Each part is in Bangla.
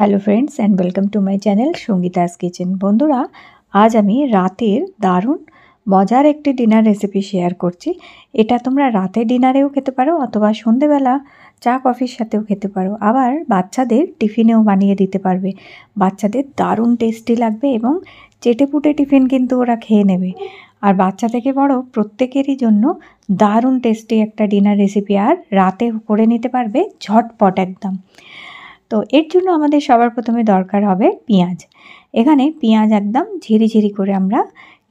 Hello friends and welcome to my channel Sangeeta's kitchen বন্ধুরা আজ আমি রাতের দারুণ মজার একটি ডিনার রেসিপি শেয়ার করছি এটা তোমরা রাতে ডিনারেও খেতে পারো অথবা সন্ধেবেলা চা কফির সাথেও খেতে পারো আবার বাচ্চাদের টিফিনেও বানিয়ে দিতে পারবে বাচ্চাদের দারুণ টেস্টি লাগবে এবং চেটেপুটে টিফিন কিন্তু ওরা খেয়ে নেবে আর বাচ্চা থেকে বড় প্রত্যেকেরই জন্য দারুণ টেস্টি একটা ডিনার রেসিপি আর রাতে করে নিতে পারবে ঝটপট একদম তো এর জন্য আমাদের সবার প্রথমে দরকার হবে পেঁয়াজ এখানে পেঁয়াজ একদম ঝিরি ঝিরি করে আমরা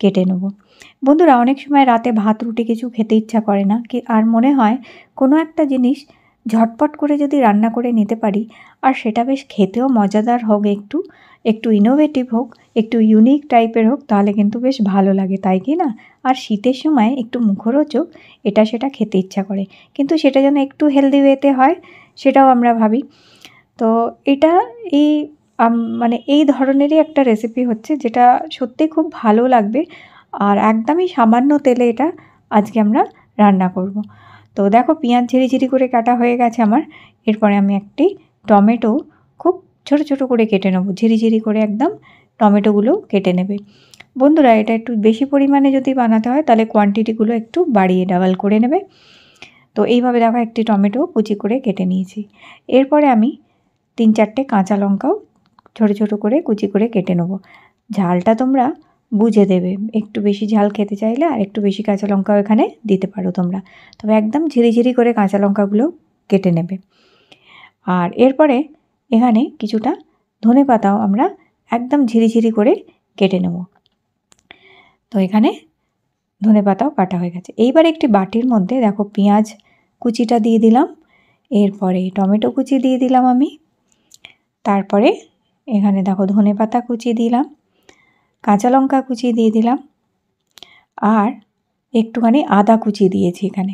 কেটে নেব বন্ধুরা অনেক সময় রাতে ভাত রুটি কিছু খেতে ইচ্ছা করে না কি আর মনে হয় কোনো একটা জিনিস ঝটপট করে যদি রান্না করে নিতে পারি আর সেটা বেশ খেতেও মজাদার হোক একটু একটু ইনোভেটিভ হোক একটু ইউনিক টাইপের হোক তাহলে কিন্তু বেশ ভালো লাগে তাই কি না আর শীতের সময় একটু মুখরোচক এটা সেটা খেতে ইচ্ছা করে কিন্তু সেটা যেন একটু হেলদি ওয়েতে হয় সেটাও আমরা ভাবি তো এটা এই মানে এই ধরনেরই একটা রেসিপি হচ্ছে যেটা সত্যি খুব ভালো লাগবে আর একদমই সামান্য তেলে এটা আজকে আমরা রান্না করব। তো দেখো পেঁয়াজ ঝিরি ঝিরি করে কাটা হয়ে গেছে আমার এরপরে আমি একটি টমেটো খুব ছোট ছোট করে কেটে নেবো ঝিরি ঝিরি করে একদম টমেটোগুলো কেটে নেবে বন্ধুরা এটা একটু বেশি পরিমাণে যদি বানাতে হয় তাহলে কোয়ান্টিটিগুলো একটু বাড়িয়ে ডাবল করে নেবে তো এইভাবে দেখো একটি টমেটো কুচি করে কেটে নিয়েছি এরপরে আমি তিন চারটে কাঁচা লঙ্কাও ছোটো ছোটো করে কুচি করে কেটে নেব ঝালটা তোমরা বুঝে দেবে একটু বেশি ঝাল খেতে চাইলে আর একটু বেশি কাঁচা লঙ্কাও এখানে দিতে পারো তোমরা তবে একদম ঝিরিঝিরি করে কাঁচা লঙ্কাগুলো কেটে নেবে আর এরপরে এখানে কিছুটা ধনে পাতাও আমরা একদম ঝিরিঝিরি করে কেটে নেব তো এখানে ধনে পাতাও কাটা হয়ে গেছে এইবার একটি বাটির মধ্যে দেখো পেঁয়াজ কুচিটা দিয়ে দিলাম এরপরে টমেটো কুচি দিয়ে দিলাম আমি তারপরে এখানে দেখো ধনে পাতা কুচি দিলাম কাঁচা লঙ্কা কুচি দিয়ে দিলাম আর একটুখানি আদা কুচি দিয়েছি এখানে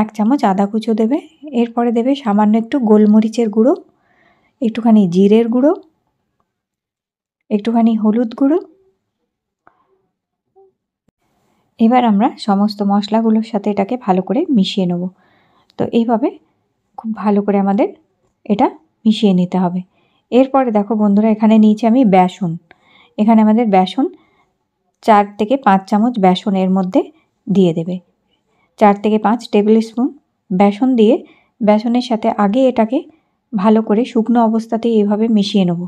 এক চামচ আদা কুচো দেবে এরপরে দেবে সামান্য একটু গোলমরিচের গুঁড়ো একটুখানি জিরের গুঁড়ো একটুখানি হলুদ গুঁড়ো এবার আমরা সমস্ত মশলাগুলোর সাথে এটাকে ভালো করে মিশিয়ে নেব তো এইভাবে খুব ভালো করে আমাদের এটা মিশিয়ে নিতে হবে এরপরে দেখো বন্ধুরা এখানে নিয়েছি আমি বেসন এখানে আমাদের বেসন চার থেকে পাঁচ চামচ বেসন এর মধ্যে দিয়ে দেবে চার থেকে পাঁচ টেবিল স্পুন বেসন দিয়ে বেসনের সাথে আগে এটাকে ভালো করে শুকনো অবস্থাতে এইভাবে মিশিয়ে নেব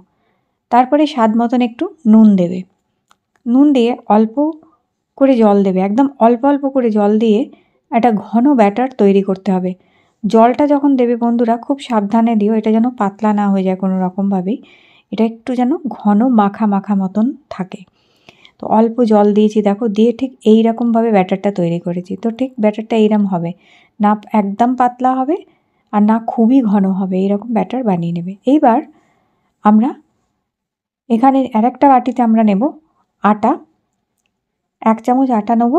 তারপরে স্বাদ মতন একটু নুন দেবে নুন দিয়ে অল্প করে জল দেবে একদম অল্প অল্প করে জল দিয়ে একটা ঘন ব্যাটার তৈরি করতে হবে জলটা যখন দেবে বন্ধুরা খুব সাবধানে দিও এটা যেন পাতলা না হয়ে যায় কোনো রকমভাবেই এটা একটু যেন ঘন মাখা মাখা মতন থাকে তো অল্প জল দিয়েছি দেখো দিয়ে ঠিক এই রকমভাবে ব্যাটারটা তৈরি করেছি তো ঠিক ব্যাটারটা এইরকম হবে না একদম পাতলা হবে আর না খুবই ঘন হবে এইরকম ব্যাটার বানিয়ে নেবে এইবার আমরা এখানে আর একটা বাটিতে আমরা নেব আটা এক চামচ আটা নেব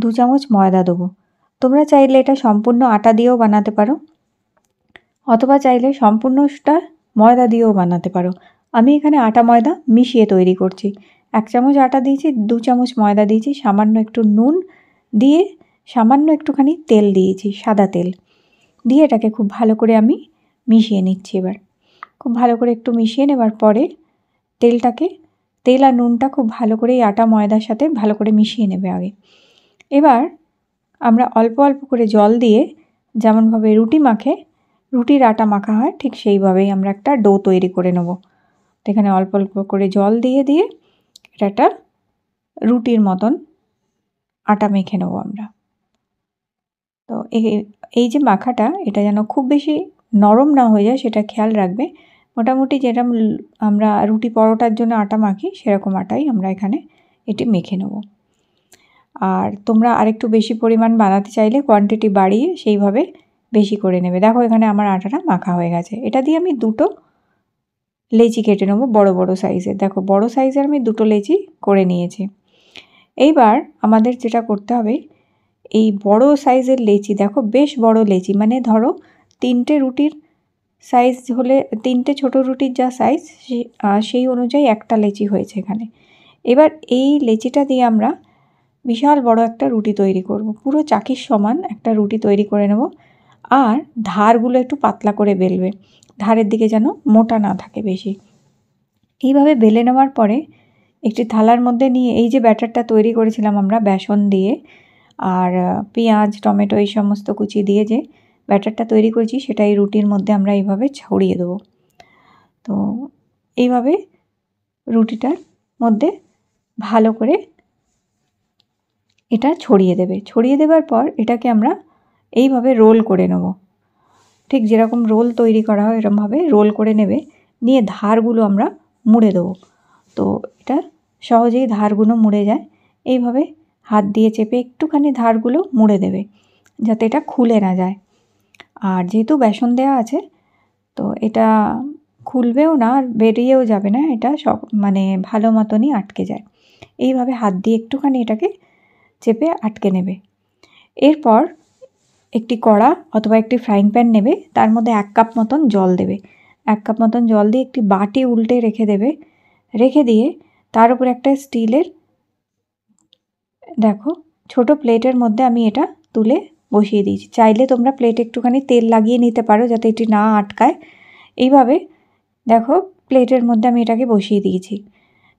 দু চামচ ময়দা দেবো তোমরা চাইলে এটা সম্পূর্ণ আটা দিয়েও বানাতে পারো অথবা চাইলে সম্পূর্ণটা ময়দা দিয়েও বানাতে পারো আমি এখানে আটা ময়দা মিশিয়ে তৈরি করছি এক চামচ আটা দিয়েছি দু চামচ ময়দা দিয়েছি সামান্য একটু নুন দিয়ে সামান্য একটুখানি তেল দিয়েছি সাদা তেল দিয়ে এটাকে খুব ভালো করে আমি মিশিয়ে নিচ্ছি এবার খুব ভালো করে একটু মিশিয়ে নেবার পরে তেলটাকে তেল আর নুনটা খুব ভালো করে এই আটা ময়দার সাথে ভালো করে মিশিয়ে নেবে আগে এবার আমরা অল্প অল্প করে জল দিয়ে যেমনভাবে রুটি মাখে রুটির আটা মাখা হয় ঠিক সেইভাবেই আমরা একটা ডো তৈরি করে নেব এখানে অল্প অল্প করে জল দিয়ে দিয়ে এটা একটা রুটির মতন আটা মেখে নেব আমরা তো এই যে মাখাটা এটা যেন খুব বেশি নরম না হয়ে যায় সেটা খেয়াল রাখবে মোটামুটি যেরকম আমরা রুটি পরোটার জন্য আটা মাখি সেরকম আটাই আমরা এখানে এটি মেখে নেবো আর তোমরা আরেকটু বেশি পরিমাণ বানাতে চাইলে কোয়ান্টিটি বাড়িয়ে সেইভাবে বেশি করে নেবে দেখো এখানে আমার আটাটা মাখা হয়ে গেছে এটা দিয়ে আমি দুটো লেচি কেটে নেবো বড় বড় সাইজের দেখো বড় সাইজের আমি দুটো লেচি করে নিয়েছি এইবার আমাদের যেটা করতে হবে এই বড় সাইজের লেচি দেখো বেশ বড় লেচি মানে ধরো তিনটে রুটির সাইজ হলে তিনটে ছোট রুটির যা সাইজ সেই অনুযায়ী একটা লেচি হয়েছে এখানে এবার এই লেচিটা দিয়ে আমরা বিশাল বড় একটা রুটি তৈরি করব। পুরো চাকির সমান একটা রুটি তৈরি করে নেব আর ধারগুলো একটু পাতলা করে বেলবে ধারের দিকে যেন মোটা না থাকে বেশি এইভাবে বেলে নেওয়ার পরে একটি থালার মধ্যে নিয়ে এই যে ব্যাটারটা তৈরি করেছিলাম আমরা বেসন দিয়ে আর পেঁয়াজ টমেটো এই সমস্ত কুচি দিয়ে যে ব্যাটারটা তৈরি করেছি সেটা এই রুটির মধ্যে আমরা এইভাবে ছড়িয়ে দেবো তো এইভাবে রুটিটার মধ্যে ভালো করে এটা ছড়িয়ে দেবে ছড়িয়ে দেবার পর এটাকে আমরা এইভাবে রোল করে নেব ঠিক যেরকম রোল তৈরি করা হয় এরকমভাবে রোল করে নেবে নিয়ে ধারগুলো আমরা মুড়ে দেবো তো এটা সহজেই ধারগুলো মুড়ে যায় এইভাবে হাত দিয়ে চেপে একটুখানি ধারগুলো মুড়ে দেবে যাতে এটা খুলে না যায় আর যেহেতু বেসন দেওয়া আছে তো এটা খুলবেও না আর বেরিয়েও যাবে না এটা সব মানে ভালো মতনই আটকে যায় এইভাবে হাত দিয়ে একটুখানি এটাকে চেপে আটকে নেবে এরপর একটি কড়া অথবা একটি ফ্রাইং প্যান নেবে তার মধ্যে এক কাপ মতন জল দেবে এক কাপ মতন জল দিয়ে একটি বাটি উল্টে রেখে দেবে রেখে দিয়ে তার উপর একটা স্টিলের দেখো ছোট প্লেটের মধ্যে আমি এটা তুলে বসিয়ে দিয়েছি চাইলে তোমরা প্লেটে একটুখানি তেল লাগিয়ে নিতে পারো যাতে এটি না আটকায় এইভাবে দেখো প্লেটের মধ্যে আমি এটাকে বসিয়ে দিয়েছি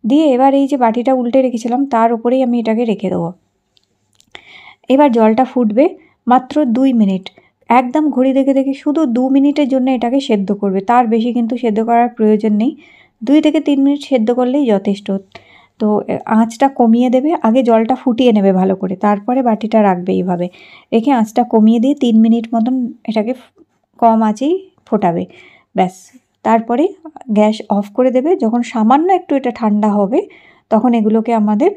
দিয়ে এবার এই যে বাটিটা উল্টে রেখেছিলাম তার উপরেই আমি এটাকে রেখে দেবো এবার জলটা ফুটবে মাত্র দুই মিনিট একদম ঘড়ি দেখে দেখে শুধু দু মিনিটের জন্য এটাকে সেদ্ধ করবে তার বেশি কিন্তু সেদ্ধ করার প্রয়োজন নেই দুই থেকে তিন মিনিট সেদ্ধ করলেই যথেষ্ট তো আঁচটা কমিয়ে দেবে আগে জলটা ফুটিয়ে নেবে ভালো করে তারপরে বাটিটা রাখবে এইভাবে রেখে আঁচটা কমিয়ে দিয়ে তিন মিনিট মতন এটাকে কম আঁচেই ফোটাবে ব্যাস তারপরে গ্যাস অফ করে দেবে যখন সামান্য একটু এটা ঠান্ডা হবে তখন এগুলোকে আমাদের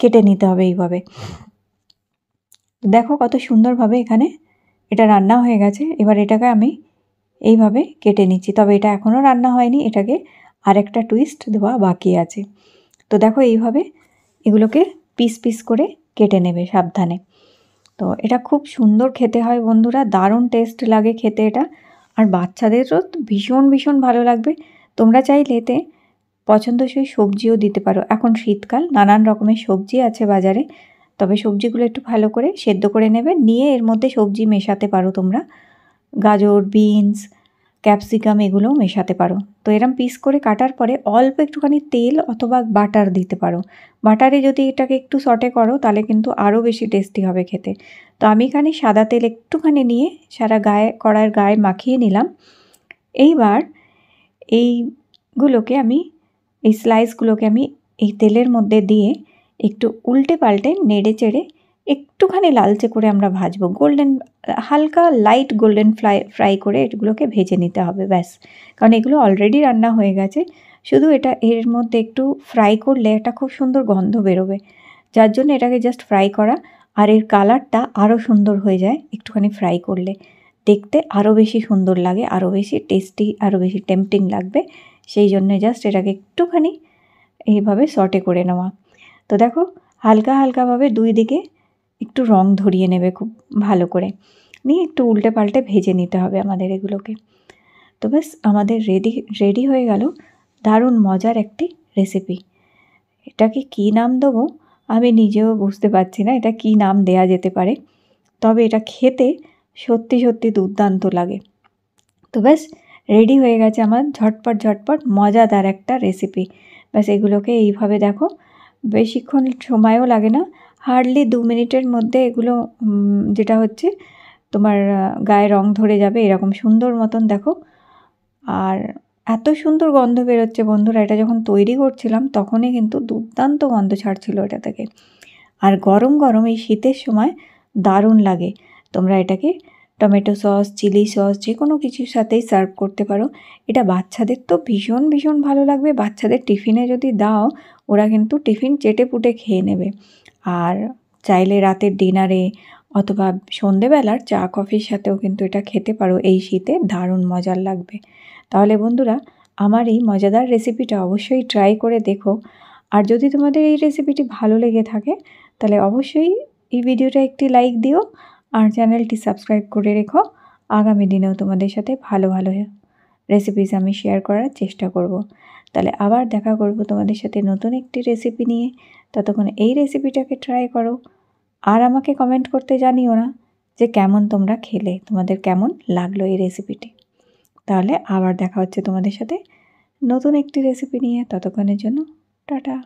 কেটে নিতে হবে এইভাবে দেখো কত সুন্দরভাবে এখানে এটা রান্না হয়ে গেছে এবার এটাকে আমি এইভাবে কেটে নিচ্ছি তবে এটা এখনও রান্না হয়নি এটাকে আরেকটা টুইস্ট দেওয়া বাকি আছে তো দেখো এইভাবে এগুলোকে পিস পিস করে কেটে নেবে সাবধানে তো এটা খুব সুন্দর খেতে হয় বন্ধুরা দারুণ টেস্ট লাগে খেতে এটা আর বাচ্চাদেরও ভীষণ ভীষণ ভালো লাগবে তোমরা চাইলে এতে পছন্দসই সবজিও দিতে পারো এখন শীতকাল নানান রকমের সবজি আছে বাজারে তবে সবজিগুলো একটু ভালো করে সেদ্ধ করে নেবে নিয়ে এর মধ্যে সবজি মেশাতে পারো তোমরা গাজর বিনস ক্যাপসিকাম এগুলোও মেশাতে পারো তো এরম পিস করে কাটার পরে অল্প একটুখানি তেল অথবা বাটার দিতে পারো বাটারে যদি এটাকে একটু সটে করো তাহলে কিন্তু আরও বেশি টেস্টি হবে খেতে তো আমি এখানে সাদা তেল একটুখানি নিয়ে সারা গায়ে কড়ার গায়ে মাখিয়ে নিলাম এইবার এইগুলোকে আমি এই স্লাইসগুলোকে আমি এই তেলের মধ্যে দিয়ে একটু উল্টে পাল্টে নেড়ে চেড়ে একটুখানি লালচে করে আমরা ভাজবো গোল্ডেন হালকা লাইট গোল্ডেন ফ্রাই ফ্রাই করে এগুলোকে ভেজে নিতে হবে ব্যাস কারণ এগুলো অলরেডি রান্না হয়ে গেছে শুধু এটা এর মধ্যে একটু ফ্রাই করলে এটা খুব সুন্দর গন্ধ বেরোবে যার জন্য এটাকে জাস্ট ফ্রাই করা আর এর কালারটা আরও সুন্দর হয়ে যায় একটুখানি ফ্রাই করলে দেখতে আরও বেশি সুন্দর লাগে আরও বেশি টেস্টি আরও বেশি টেম্পটিং লাগবে সেই জন্য জাস্ট এটাকে একটুখানি এইভাবে শর্টে করে নেওয়া তো দেখো হালকা হালকাভাবে দুই দিকে একটু রং ধরিয়ে নেবে খুব ভালো করে নিয়ে একটু উল্টে পাল্টে ভেজে নিতে হবে আমাদের এগুলোকে তো ব্যাস আমাদের রেডি রেডি হয়ে গেল দারুণ মজার একটি রেসিপি এটাকে কি নাম দেবো আমি নিজেও বুঝতে পারছি না এটা কি নাম দেয়া যেতে পারে তবে এটা খেতে সত্যি সত্যি দুর্দান্ত লাগে তো ব্যাস রেডি হয়ে গেছে আমার ঝটপট ঝটপট মজাদার একটা রেসিপি ব্যাস এগুলোকে এইভাবে দেখো বেশিক্ষণ সময়ও লাগে না হার্ডলি দু মিনিটের মধ্যে এগুলো যেটা হচ্ছে তোমার গায়ে রং ধরে যাবে এরকম সুন্দর মতন দেখো আর এত সুন্দর গন্ধ বেরোচ্ছে বন্ধুরা এটা যখন তৈরি করছিলাম তখনই কিন্তু দুর্দান্ত গন্ধ ছাড়ছিল এটা থেকে আর গরম গরম এই শীতের সময় দারুণ লাগে তোমরা এটাকে টমেটো সস চিলি সস যে কোনো কিছুর সাথেই সার্ভ করতে পারো এটা বাচ্চাদের তো ভীষণ ভীষণ ভালো লাগবে বাচ্চাদের টিফিনে যদি দাও ওরা কিন্তু টিফিন চেটে পুটে খেয়ে নেবে আর চাইলে রাতের ডিনারে অথবা সন্ধেবেলার চা কফির সাথেও কিন্তু এটা খেতে পারো এই শীতে দারুণ মজার লাগবে তাহলে বন্ধুরা আমার এই মজাদার রেসিপিটা অবশ্যই ট্রাই করে দেখো আর যদি তোমাদের এই রেসিপিটি ভালো লেগে থাকে তাহলে অবশ্যই এই ভিডিওটা একটি লাইক দিও আর চ্যানেলটি সাবস্ক্রাইব করে রেখো আগামী দিনেও তোমাদের সাথে ভালো ভালো রেসিপিস আমি শেয়ার করার চেষ্টা করব। তাহলে আবার দেখা করব তোমাদের সাথে নতুন একটি রেসিপি নিয়ে ততক্ষণ এই রেসিপিটাকে ট্রাই করো আর আমাকে কমেন্ট করতে জানিও না যে কেমন তোমরা খেলে তোমাদের কেমন লাগলো এই রেসিপিটি তাহলে আবার দেখা হচ্ছে তোমাদের সাথে নতুন একটি রেসিপি নিয়ে ততক্ষণের জন্য টাটা